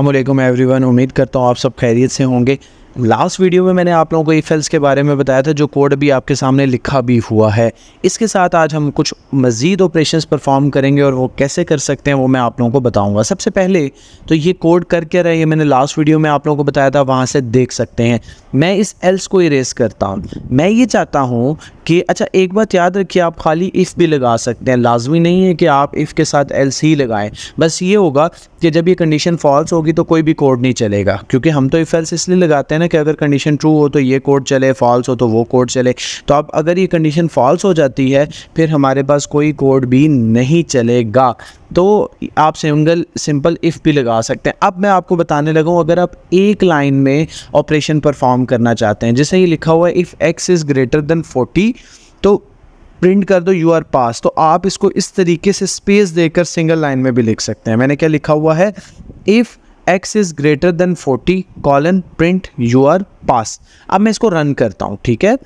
every one उम्मीद करता हूँ आप सब खैरियत से होंगे लास्ट वीडियो में मैंने आप लोगों को ईफेल्स के बारे में बताया था जो कोड भी आपके सामने लिखा भी हुआ है इसके साथ आज हम कुछ मज़ीद ऑपरेशन परफॉर्म करेंगे और वो कैसे कर सकते हैं वो मैं आप लोगों को बताऊंगा सबसे पहले तो ये कोड करके रहे मैंने लास्ट वीडियो में आप लोगों को बताया था वहाँ से देख सकते हैं मैं इस एल्स को इरेज करता हूँ मैं ये चाहता हूँ कि अच्छा एक बात याद रखिए आप खाली इफ़ भी लगा सकते हैं लाजमी नहीं है कि आप इफ़ के साथ एल सी लगाएं बस ये होगा कि जब ये कंडीशन फॉल्स होगी तो कोई भी कोड नहीं चलेगा क्योंकि हम तो इफ़ एल्स इसलिए लगाते हैं ना कि अगर कंडीशन ट्रू हो तो ये कोड चले फॉल्स हो तो वो कोड चले तो अब अगर ये कंडीशन फॉल्स हो जाती है फिर हमारे पास कोई कोड भी नहीं चलेगा तो आप सिंगल सिंपल इफ़ भी लगा सकते हैं अब मैं आपको बताने लगाऊँ अगर आप एक लाइन में ऑपरेशन परफॉर्म करना चाहते हैं जैसे ये लिखा हुआ है if X is greater than forty तो प्रिंट कर दो यू आर पास तो आप इसको इस तरीके से स्पेस देकर सिंगल लाइन में भी लिख सकते हैं मैंने क्या लिखा हुआ है if X is greater than forty colon print you are pass अब मैं इसको रन करता हूँ ठीक है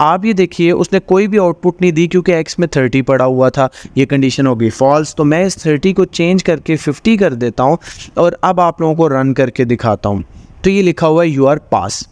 आप ये देखिए उसने कोई भी आउटपुट नहीं दी क्योंकि एक्स में थर्टी पड़ा हुआ था ये कंडीशन होगी फॉल्स तो मैं इस थर्टी को चेंज करके फिफ्टी कर देता हूँ और अब आप लोगों को रन करके दिखाता हूँ तो ये लिखा हुआ है यू आर पास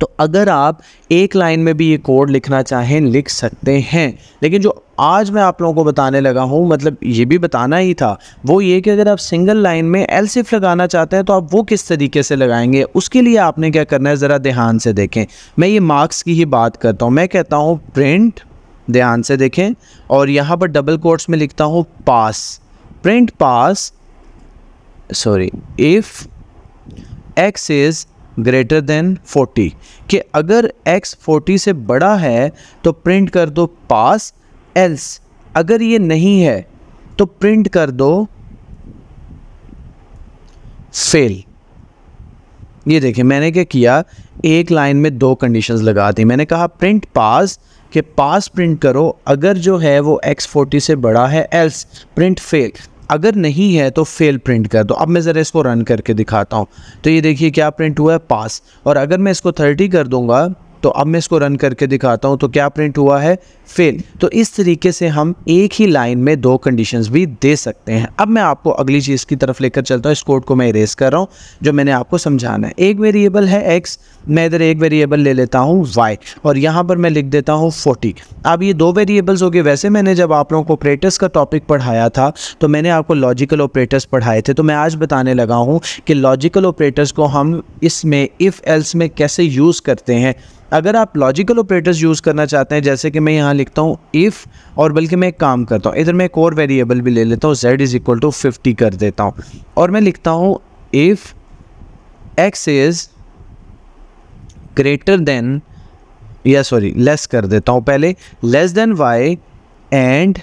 तो अगर आप एक लाइन में भी ये कोड लिखना चाहें लिख सकते हैं लेकिन जो आज मैं आप लोगों को बताने लगा हूँ मतलब ये भी बताना ही था वो ये कि अगर आप सिंगल लाइन में सिफ लगाना चाहते हैं तो आप वो किस तरीके से लगाएंगे उसके लिए आपने क्या करना है ज़रा ध्यान से देखें मैं ये मार्क्स की ही बात करता हूँ मैं कहता हूँ प्रिंट ध्यान से देखें और यहाँ पर डबल कोर्ट्स में लिखता हूँ pass print pass sorry if X is greater than 40 कि अगर x 40 से बड़ा है तो प्रिंट कर दो पास एल्स अगर ये नहीं है तो प्रिंट कर दो फेल ये देखिए मैंने क्या किया एक लाइन में दो कंडीशंस लगा दी मैंने कहा प्रिंट पास कि पास प्रिंट करो अगर जो है वो x40 से बड़ा है एल्स प्रिंट फेल अगर नहीं है तो फेल प्रिंट कर दो अब मैं ज़रा इसको रन करके दिखाता हूँ तो ये देखिए क्या प्रिंट हुआ है पास और अगर मैं इसको थर्टी कर दूँगा तो अब मैं इसको रन करके दिखाता हूँ तो क्या प्रिंट हुआ है फेल तो इस तरीके से हम एक ही लाइन में दो कंडीशंस भी दे सकते हैं अब मैं आपको अगली चीज़ की तरफ लेकर चलता हूँ इस कोड को मैं इरेज कर रहा हूँ जो मैंने आपको समझाना है एक वेरिएबल है एक्स मैं इधर एक वेरिएबल ले लेता हूँ वाई और यहाँ पर मैं लिख देता हूँ फोर्टी अब ये दो वेरिएबल्स हो गए वैसे मैंने जब आप लोगों को ऑपरेटर्स का टॉपिक पढ़ाया था तो मैंने आपको लॉजिकल ऑपरेटर्स पढ़ाए थे तो मैं आज बताने लगा हूँ कि लॉजिकल ऑपरेटर्स को हम इसमें इफ़ एल्स में कैसे यूज़ करते हैं अगर आप लॉजिकल ऑपरेटर्स यूज़ करना चाहते हैं जैसे कि मैं यहाँ लिखता हूँ इफ़ और बल्कि मैं एक काम करता हूँ इधर मैं एक और वेरिएबल भी ले लेता हूँ Z is equal to fifty कर देता हूँ और मैं लिखता हूँ if X is greater than या सॉरी लेस कर देता हूँ पहले less than Y and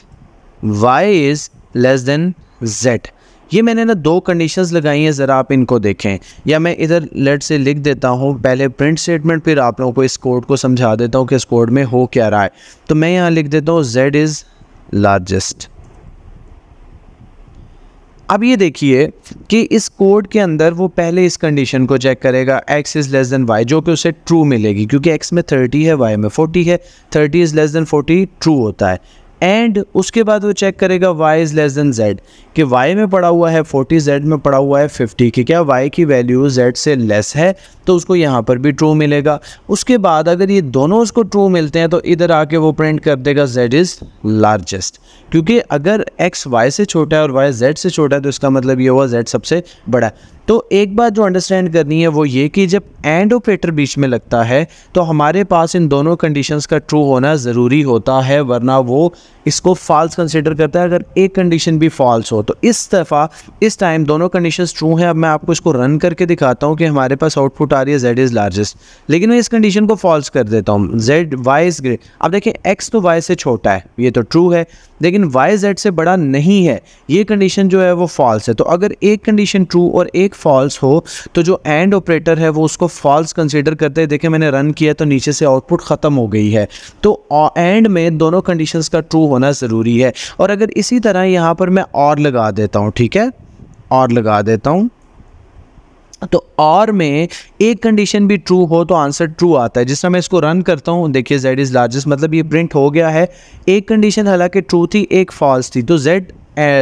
Y is less than Z ये मैंने ना दो कंडीशंस लगाई हैं ज़रा आप इनको देखें या मैं इधर लेट से लिख देता हूँ पहले प्रिंट स्टेटमेंट फिर आप लोगों को इस कोड को समझा देता हूँ कि इस कोड में हो क्या रहा है तो मैं यहाँ लिख देता हूँ जेड इज़ लार्जेस्ट अब ये देखिए कि इस कोड के अंदर वो पहले इस कंडीशन को चेक करेगा x is less than y जो कि उसे ट्रू मिलेगी क्योंकि x में 30 है y में 40 है 30 इज़ लेस देन 40 ट्रू होता है एंड उसके बाद वो चेक करेगा Y is less than Z कि वाई में पड़ा हुआ है फोर्टी जेड में पड़ा हुआ है फिफ़्टी कि क्या वाई की वैल्यू जेड से लेस है तो उसको यहाँ पर भी ट्रू मिलेगा उसके बाद अगर ये दोनों उसको ट्रू मिलते हैं तो इधर आके वो प्रिंट कर देगा जेड इज़ लार्जेस्ट क्योंकि अगर एक्स वाई से छोटा है और वाई जेड से छोटा है तो इसका मतलब ये हुआ जेड सबसे बड़ा है तो एक बात जो अंडरस्टैंड करनी है वो ये कि जब एंड ऑपरेटर बीच में लगता है तो हमारे पास इन दोनों कंडीशंस का ट्रू होना ज़रूरी होता है वरना वो इसको फॉल्स कंसिडर करता है अगर एक कंडीशन भी फॉल्स हो तो इस दफ़ा इस टाइम दोनों कंडीशन ट्रू हैं अब मैं आपको इसको रन करके दिखाता हूँ कि हमारे पास आउटपुट आ रही है जेड इज़ लार्जेस्ट लेकिन मैं इस कंडीशन को फॉल्स कर देता हूँ जेड वाई इज़ ग्रेट अब देखिए एक्स तो वाई से छोटा है ये तो ट्रू है लेकिन वाई जेड से बड़ा नहीं है ये कंडीशन जो है वो फॉल्स है तो अगर एक कंडीशन ट्रू और एक फॉल्स हो तो जो एंड ऑपरेटर है वो उसको फॉल्स कंसिडर करते हैं देखिए मैंने रन किया तो नीचे से आउटपुट ख़त्म हो गई है तो एंड में दोनों कंडीशन का ट्रू होना ज़रूरी है और अगर इसी तरह यहाँ पर मैं और लगा देता हूँ ठीक है और लगा देता हूँ तो और में एक कंडीशन भी ट्रू हो तो आंसर ट्रू आता है जिस समय इसको रन करता हूँ देखिए जेड इज़ लार्जेस्ट मतलब ये प्रिंट हो गया है एक कंडीशन हालांकि ट्रू थी एक फॉल्स थी तो जेड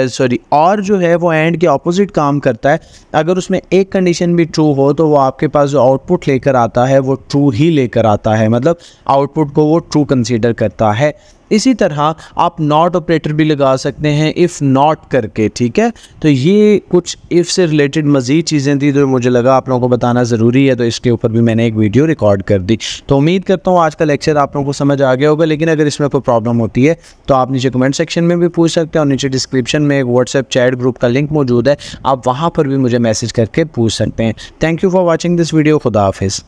सॉरी और जो है वो एंड के ऑपोजिट काम करता है अगर उसमें एक कंडीशन भी ट्रू हो तो वो आपके पास जो आउटपुट लेकर आता है वो ट्रू ही लेकर आता है मतलब आउटपुट को वो ट्रू कंसीडर करता है इसी तरह आप नॉट ऑपरेटर भी लगा सकते हैं इफ़ नॉट करके ठीक है तो ये कुछ इफ़ से रिलेटेड मज़ीद चीज़ें थी तो मुझे लगा आप लोगों को बताना ज़रूरी है तो इसके ऊपर भी मैंने एक वीडियो रिकॉर्ड कर दी तो उम्मीद करता हूँ आज का लेक्चर आप लोगों को समझ आ गया होगा लेकिन अगर इसमें कोई प्रॉब्लम होती है तो आप नीचे कमेंट सेक्शन में भी पूछ सकते हैं और नीचे डिस्क्रिप्शन में एक व्हाट्सएप चैट ग्रुप का लिंक मौजूद है आप वहाँ पर भी मुझे मैसेज करके पूछ सकते हैं thank you for watching this video खुदा हाफिज़